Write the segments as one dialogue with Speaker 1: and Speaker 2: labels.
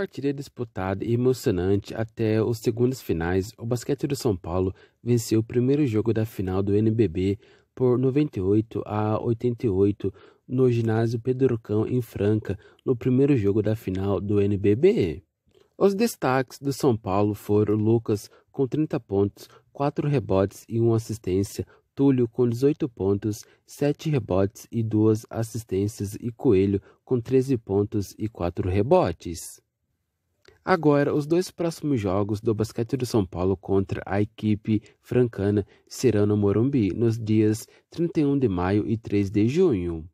Speaker 1: partida é disputada e emocionante até os segundos finais, o basquete do São Paulo venceu o primeiro jogo da final do NBB por 98 a 88 no ginásio Cão, em Franca, no primeiro jogo da final do NBB. Os destaques do São Paulo foram Lucas com 30 pontos, 4 rebotes e 1 assistência, Túlio com 18 pontos, 7 rebotes e 2 assistências e Coelho com 13 pontos e 4 rebotes. Agora, os dois próximos jogos do basquete do São Paulo contra a equipe francana serão no Morumbi, nos dias 31 de maio e 3 de junho.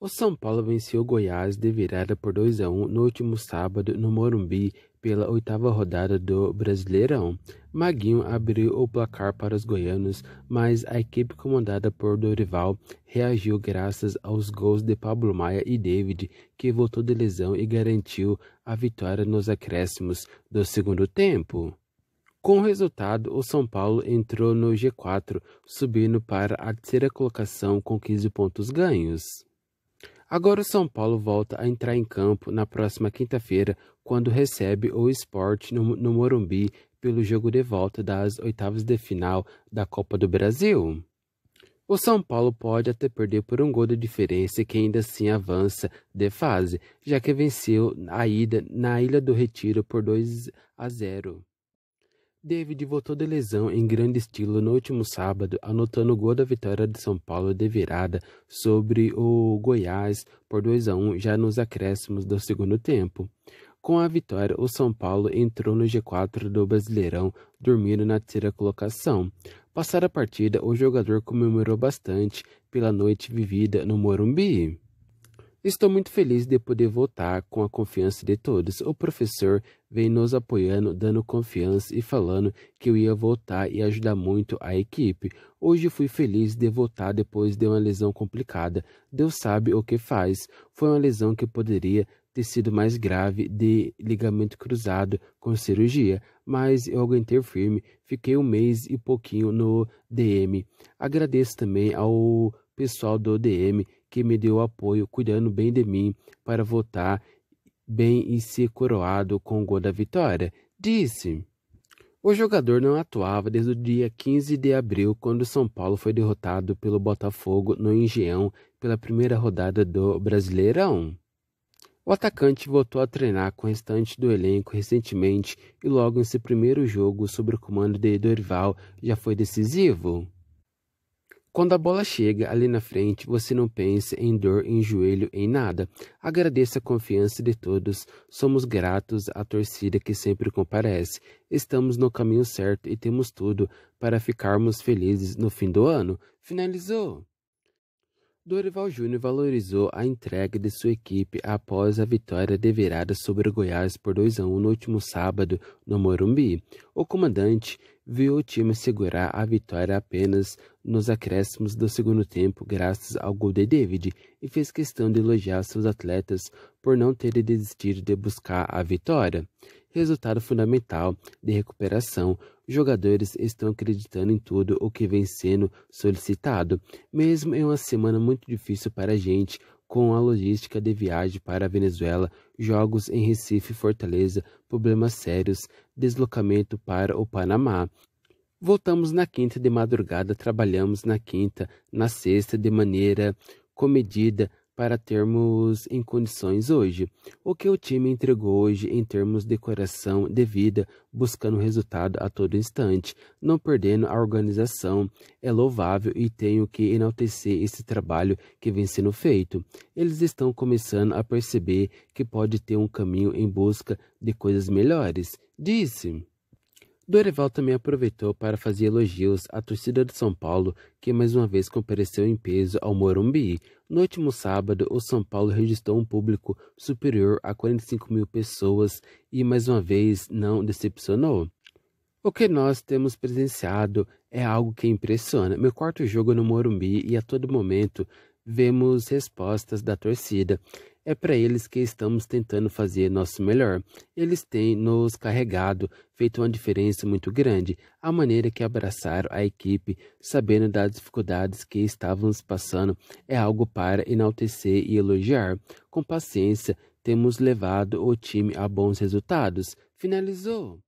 Speaker 1: O São Paulo venceu Goiás de virada por 2 a 1 no último sábado no Morumbi pela oitava rodada do Brasileirão. Maguinho abriu o placar para os goianos, mas a equipe comandada por Dorival reagiu graças aos gols de Pablo Maia e David, que voltou de lesão e garantiu a vitória nos acréscimos do segundo tempo. Com o resultado, o São Paulo entrou no G4, subindo para a terceira colocação com 15 pontos ganhos. Agora o São Paulo volta a entrar em campo na próxima quinta-feira, quando recebe o Sport no, no Morumbi pelo jogo de volta das oitavas de final da Copa do Brasil. O São Paulo pode até perder por um gol de diferença que ainda assim avança de fase, já que venceu a ida na Ilha do Retiro por 2 a 0. David voltou de lesão em grande estilo no último sábado, anotando o gol da vitória de São Paulo de virada sobre o Goiás por 2 a 1 já nos acréscimos do segundo tempo. Com a vitória, o São Paulo entrou no G4 do Brasileirão, dormindo na terceira colocação. Passada a partida, o jogador comemorou bastante pela noite vivida no Morumbi. Estou muito feliz de poder voltar com a confiança de todos. O professor vem nos apoiando, dando confiança e falando que eu ia voltar e ajudar muito a equipe. Hoje fui feliz de voltar depois de uma lesão complicada. Deus sabe o que faz. Foi uma lesão que poderia ter sido mais grave de ligamento cruzado com cirurgia, mas eu aguentei firme, fiquei um mês e pouquinho no DM. Agradeço também ao pessoal do DM que me deu apoio, cuidando bem de mim, para votar bem e ser coroado com o gol da vitória. Disse. O jogador não atuava desde o dia 15 de abril, quando São Paulo foi derrotado pelo Botafogo no Engenhão pela primeira rodada do Brasileirão. O atacante voltou a treinar com o restante do elenco recentemente e logo em seu primeiro jogo sob o comando de Dorival já foi decisivo. Quando a bola chega ali na frente, você não pense em dor, em joelho, em nada. Agradeça a confiança de todos. Somos gratos à torcida que sempre comparece. Estamos no caminho certo e temos tudo para ficarmos felizes no fim do ano. Finalizou. Dorival Júnior valorizou a entrega de sua equipe após a vitória de virada sobre o Goiás por 2 a 1 no último sábado no Morumbi. O comandante viu o time segurar a vitória apenas nos acréscimos do segundo tempo graças ao gol de David e fez questão de elogiar seus atletas por não terem desistido de buscar a vitória. Resultado fundamental de recuperação, jogadores estão acreditando em tudo o que vem sendo solicitado, mesmo em uma semana muito difícil para a gente, com a logística de viagem para a Venezuela, jogos em Recife e Fortaleza, problemas sérios, deslocamento para o Panamá. Voltamos na quinta de madrugada, trabalhamos na quinta, na sexta de maneira comedida, para termos em condições hoje. O que o time entregou hoje em termos de coração, de vida, buscando resultado a todo instante, não perdendo a organização, é louvável e tenho que enaltecer esse trabalho que vem sendo feito. Eles estão começando a perceber que pode ter um caminho em busca de coisas melhores, disse. Dorival também aproveitou para fazer elogios à torcida de São Paulo, que mais uma vez compareceu em peso ao Morumbi. No último sábado, o São Paulo registrou um público superior a 45 mil pessoas e mais uma vez não decepcionou. O que nós temos presenciado é algo que impressiona. Meu quarto jogo no Morumbi e a todo momento vemos respostas da torcida. É para eles que estamos tentando fazer nosso melhor. Eles têm nos carregado, feito uma diferença muito grande. A maneira que abraçaram a equipe, sabendo das dificuldades que estávamos passando, é algo para enaltecer e elogiar. Com paciência, temos levado o time a bons resultados. Finalizou.